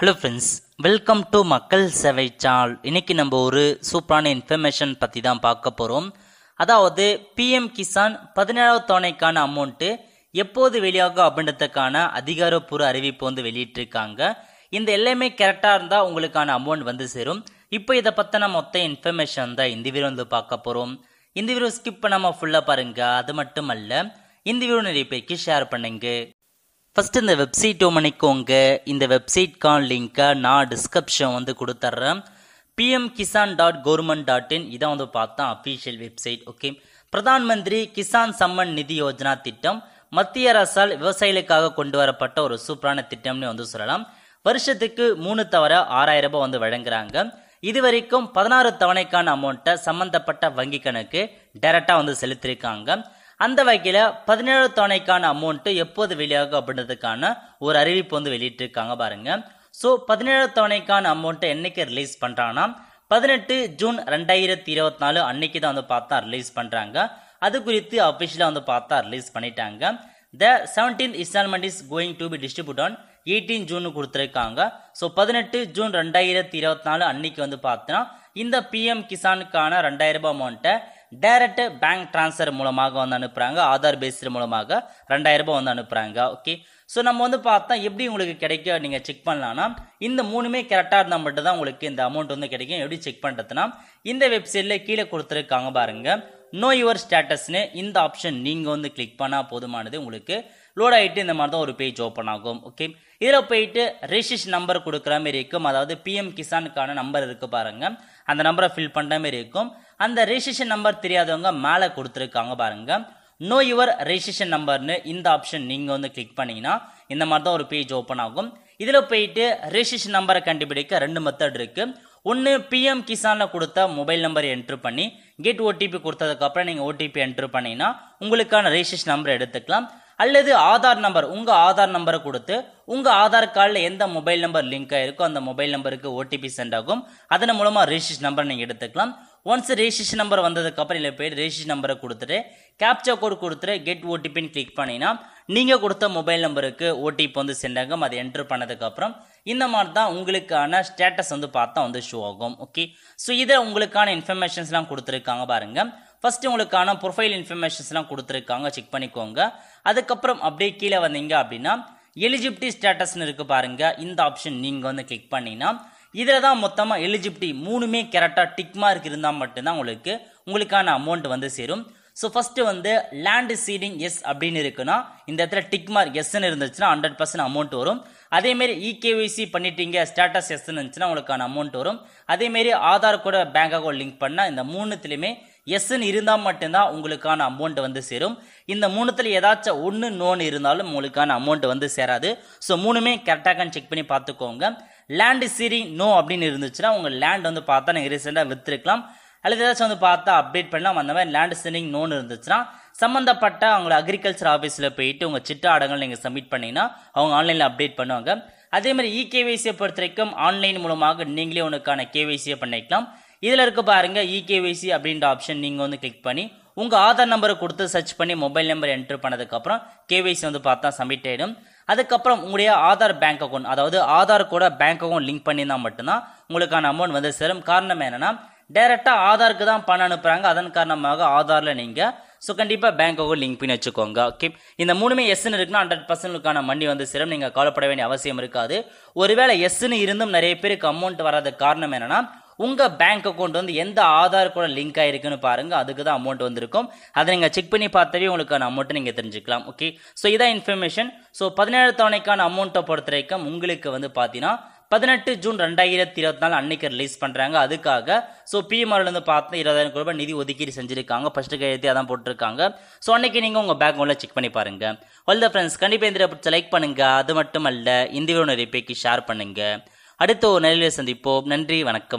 hello friends welcome to மக்கள் சேவை சேவைச்சால் இன்னைக்கு நம்ம ஒரு சூப்பரான இன்ஃபர்மேஷன் பற்றி தான் பார்க்க போகிறோம் அதாவது பிஎம் கிசான் பதினேழாவது தவணைக்கான அமௌண்ட்டு எப்போது வெளியாகும் அப்படின்றதுக்கான அதிகாரப்பூர்வ அறிவிப்பு வந்து வெளியிட்டிருக்காங்க இந்த எல்லாமே கரெக்டாக இருந்தால் உங்களுக்கான அமௌண்ட் வந்து சேரும் இப்போ இதை பற்றின மொத்த இன்ஃபர்மேஷன் தான் இந்த வீடியோ வந்து பார்க்க போகிறோம் இந்த வீடியோ ஸ்கிப் பண்ணாமல் ஃபுல்லாக பாருங்கள் அது மட்டும் அல்ல இந்த வீடியோ நிறைய பேருக்கு ஷேர் பண்ணுங்க ஃபஸ்ட்டு இந்த வெப்சைட் டோமனைக்கோங்க இந்த வெப்சைட்கான லிங்க்கை நான் டிஸ்கிரிப்ஷன் வந்து கொடுத்துட்றேன் PM Kisan dot government dot in இதான் வந்து பார்த்தா அஃபீஷியல் வெப்சைட் ஓகே பிரதான் மந்திரி கிசான் சம்மன் நிதி யோஜனா திட்டம் மத்திய அரசால் விவசாயிகளுக்காக கொண்டு வரப்பட்ட ஒரு சூப்பரான திட்டம்னு வந்து சொல்லலாம் வருஷத்துக்கு மூணு தவிர ஆறாயிரம் ரூபாய் வந்து வழங்குறாங்க இது வரைக்கும் பதினாறு தவணைக்கான அமௌண்ட்டை சம்பந்தப்பட்ட வங்கி கணக்கு டைரக்டாக வந்து செலுத்திருக்காங்க அந்த வகையில் பதினேழு தவணைக்கான அமௌண்ட்டு எப்போது வெளியாகும் அப்படின்றதுக்கான ஒரு அறிவிப்பு வந்து வெளியிட்டிருக்காங்க பாருங்க ஸோ பதினேழு தவணைக்கான அமௌண்ட்டை என்னைக்கு ரிலீஸ் பண்ணுறாங்கன்னா பதினெட்டு ஜூன் ரெண்டாயிரத்தி இருபத்தி நாலு அன்னைக்கு தான் வந்து பார்த்தா ரிலீஸ் பண்ணுறாங்க அது குறித்து அஃபிஷியலாக வந்து பார்த்தா ரிலீஸ் பண்ணிட்டாங்க the seventeen installment is going to be distribute on eighteen June கொடுத்துருக்காங்க ஸோ பதினெட்டு ஜூன் ரெண்டாயிரத்தி இருபத்தி நாலு அன்னைக்கு வந்து பார்த்தோன்னா இந்த பிஎம் கிசானுக்கான ரெண்டாயிரம் ரூபாய் அமௌண்ட்டை டைரக்ட் பேங்க் டிரான்ஸ்ஃபர் மூலமாக வந்து அனுப்புகிறாங்க ஆதார் பேஸ்டு மூலமாக ரெண்டாயிரம் ரூபாய் வந்து அனுப்புகிறாங்க ஓகே ஸோ நம்ம வந்து பார்த்தா எப்படி உங்களுக்கு கிடைக்கும் நீங்கள் செக் பண்ணலாம்னா இந்த மூணுமே கரெக்டாக இருந்தால் மட்டும் தான் உங்களுக்கு இந்த அமௌண்ட் வந்து கிடைக்கும் எப்படி செக் பண்ணுறதுனா இந்த வெப்சைட்டில் கீழே கொடுத்துருக்காங்க பாருங்கள் நோ யுவர் ஸ்டேட்டஸ்னு இந்த ஆப்ஷன் நீங்கள் வந்து கிளிக் பண்ணால் போதுமானது உங்களுக்கு லோட் ஆகிட்டு இந்த மாதிரி தான் ஒரு பேஜ் ஓப்பன் ஆகும் ஓகே இதில் போயிட்டு ரிஜிஸ் நம்பர் கொடுக்குற மாரி இருக்கும் அதாவது பிஎம் கிசானுக்கான நம்பர் இருக்குது பாருங்கள் அந்த நம்பரை ஃபில் பண்ணுற மாரி இருக்கும் அந்த ரெஜிஸ்ட்ரேஷன் நம்பர் தெரியாதவங்க மேலே கொடுத்துருக்காங்க பாருங்கள் நோ யுவர் ரெஜிஸ்ட்ரேஷன் நம்பர்னு இந்த ஆப்ஷன் நீங்கள் வந்து கிளிக் பண்ணிங்கன்னா இந்த மாதிரி தான் ஒரு பேஜ் ஓப்பன் ஆகும் இதில் போயிட்டு ரெஜிஸ்ட்ரேஷன் நம்பரை கண்டுபிடிக்க ரெண்டு மெத்தட் இருக்குது ஒன்று பிஎம் கிசானில் கொடுத்த மொபைல் நம்பர் என்ட்ரு பண்ணி கெட் ஓடிபி கொடுத்ததுக்கப்புறம் நீங்கள் ஓடிபி என்ட்ரு பண்ணிங்கன்னா உங்களுக்கான ரெஜிஸ்ட்ரேஷன் நம்பர் எடுத்துக்கலாம் அல்லது ஆதார் நம்பர் உங்கள் ஆதார் நம்பரை கொடுத்து உங்கள் ஆதார் கார்டில் எந்த மொபைல் நம்பர் லிங்க் ஆயிருக்கோ அந்த மொபைல் நம்பருக்கு ஓடிபி சென்ட் ஆகும் அதன் மூலமாக ரெஜிஸ்ட்ரேஷன் நம்பர் நீங்கள் எடுத்துக்கலாம் ஒன்ஸ் ரெஜிஸ்ட்ரேஷன் நம்பர் வந்ததுக்கப்புறம் இல்லை போய் ரெஜிஸ்ட்ரேஷன் நம்பரை கொடுத்துட்டு கேப்சா கோட் கொடுத்துட்டு கெட் ஓடிபின்னு கிளிக் பண்ணிங்கன்னா நீங்கள் கொடுத்த மொபைல் நம்பருக்கு ஓடிபி வந்து சென்றாங்க அதை என்ட்ரு பண்ணதுக்கப்புறம் இந்த மாதிரி தான் உங்களுக்கான ஸ்டேட்டஸ் வந்து பார்த்தா வந்து ஷோ ஆகும் ஓகே ஸோ இதை உங்களுக்கான இன்ஃபர்மேஷன்ஸ்லாம் கொடுத்துருக்காங்க பாருங்கள் ஃபர்ஸ்ட் உங்களுக்கான ப்ரொஃபைல் இன்ஃபர்மேஷன்ஸ்லாம் கொடுத்துருக்காங்க செக் பண்ணிக்கோங்க அதுக்கப்புறம் அப்படியே கீழே வந்தீங்க அப்படின்னா எலிஜிபிலிட்டி ஸ்டேட்டஸ்னு இருக்குது பாருங்கள் இந்த ஆப்ஷன் நீங்கள் வந்து கிளிக் பண்ணினா இதில் தான் மொத்தமாக எலிஜிபிலிட்டி மூணுமே கரெக்டாக டிக் மார்க் இருந்தால் மட்டும்தான் உங்களுக்கு உங்களுக்கான அமௌண்ட் வந்து சேரும் ஸோ ஃபஸ்ட்டு வந்து லேண்டு சீடிங் எஸ் அப்படின்னு இருக்குன்னா இந்த இடத்துல டிக் மார்க் எஸ்ன்னு இருந்துச்சுன்னா ஹண்ட்ரட் பர்சன்ட் அமௌண்ட் வரும் அதேமாரி இகேஒய்சி e பண்ணிட்டீங்க ஸ்டேட்டஸ் எஸ்ன்னு இருந்துச்சுன்னா உங்களுக்கான அமௌண்ட் வரும் அதேமாரி ஆதார் கூட பேங்க் அக்கௌண்ட் லிங்க் பண்ணால் இந்த மூணுத்துலேயுமே எஸ்ன்னு இருந்தால் மட்டும்தான் உங்களுக்கான அமௌண்ட் வந்து சேரும் இந்த மூணுத்தில் ஏதாச்சும் ஒன்று நோன் இருந்தாலும் உங்களுக்கான அமௌண்ட் வந்து சேராது ஸோ மூணுமே கரெக்டாகன்னு செக் பண்ணி பார்த்துக்கோங்க லேண்டு சீரிங் நோ அப்படின்னு இருந்துச்சுன்னா உங்கள் லேண்ட் வந்து பார்த்தா நீங்கள் ரீசெண்டாக விற்றுருக்கலாம் அல்லது ஏதாச்சும் வந்து பார்த்தா அப்டேட் பண்ணலாம் அந்த மாதிரி லேண்ட் சென்னிங் நோன் இருந்துச்சுன்னா சம்மந்தப்பட்ட அவங்களோட அக்ரிகல்ச்சர் ஆஃபீஸில் போயிட்டு உங்கள் சிட்ட ஆடங்கள் நீங்கள் சப்மிட் பண்ணிங்கன்னா அவங்க ஆன்லைனில் அப்டேட் பண்ணுவாங்க அதே மாதிரி இகேவைசியை e பொறுத்த வரைக்கும் ஆன்லைன் மூலமாக நீங்களே உனக்கான கேவைசியை பண்ணிக்கலாம் இதில் இருக்க பாருங்க இகேவைசி e அப்படின்ற ஆப்ஷன் நீங்கள் வந்து கிளிக் பண்ணி உங்கள் ஆதார் நம்பரை கொடுத்து சர்ச் பண்ணி மொபைல் நம்பர் என்ட்ரு பண்ணதுக்கப்புறம் கேவைசி வந்து பார்த்தா சப்மிட் ஆகிடும் அதுக்கப்புறம் உங்களுடைய ஆதார் பேங்க் அக்கௌண்ட் அதாவது ஆதார் கூட பேங்க் அக்கௌண்ட் லிங்க் பண்ணியிருந்தால் மட்டும்தான் உங்களுக்கான அமௌண்ட் வந்து சேரும் காரணம் என்னென்னா டைரக்டா ஆதாருக்கு தான் பணம் அனுப்புகிறாங்க அதன் காரணமாக ஆதாரில் நீங்கள் ஸோ கண்டிப்பாக அக்கௌண்ட் லிங்க் பண்ணி வச்சுக்கோங்க ஓகே இந்த மூணுமே எஸ்ன்னு இருக்குன்னா ஹண்ட்ரட் பர்சன்ட்டுக்கான மண்டி வந்து சேரும் நீங்கள் கவலைப்பட வேண்டிய அவசியம் இருக்காது ஒருவேளை எஸ்ன்னு இருந்தும் நிறைய பேருக்கு அமௌண்ட் வராத காரணம் என்னன்னா உங்கள் பேங்க் அக்கௌண்ட் வந்து எந்த ஆதார் கூட லிங்க் ஆயிருக்குன்னு பாருங்கள் அதுக்கு தான் அமௌண்ட் வந்திருக்கும் அதை நீங்கள் செக் பண்ணி பார்த்தவே உங்களுக்கான அமௌண்ட்டை நீங்கள் தெரிஞ்சுக்கலாம் ஓகே ஸோ இதான் இன்ஃபர்மேஷன் ஸோ பதினேழு தவணைக்கான அமௌண்ட்டை பொறுத்த வரைக்கும் உங்களுக்கு வந்து பார்த்தீங்கன்னா பதினெட்டு ஜூன் ரெண்டாயிரத்தி இருபத்தி நாலு அன்னைக்கு ரிலீஸ் பண்ணுறாங்க அதுக்காக ஸோ பிஎம்ஆர்லேருந்து பார்த்து இருபதாயிரம் ரூபாய் நிதி ஒதுக்கீடு செஞ்சிருக்காங்க ஃபஸ்ட்டு கையெழுத்து அதான் போட்டிருக்காங்க ஸோ அன்னைக்கு நீங்கள் உங்கள் பேங்க் உள்ள செக் பண்ணி பாருங்கள் த ஃப்ரெண்ட்ஸ் கண்டிப்பா இந்த பிடிச்ச லைக் பண்ணுங்கள் அது மட்டும் அல்ல இந்த வீடியோ ஷேர் பண்ணுங்கள் அடுத்த ஒரு நிலையில சந்திப்போம் நன்றி வணக்கம்